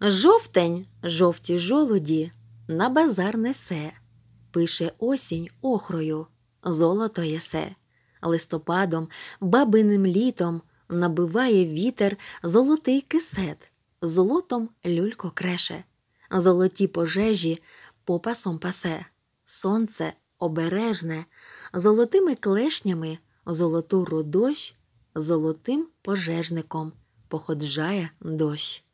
Жовтень, жовті жолуді, на базар несе, пише осінь охрою, золото єсе. Листопадом, бабиним літом набиває вітер золотий кисет, золотом люлько креше, золоті пожежі попасом пасе, сонце обережне, золотими клешнями, золоту родощ, золотим пожежником походжає дощ.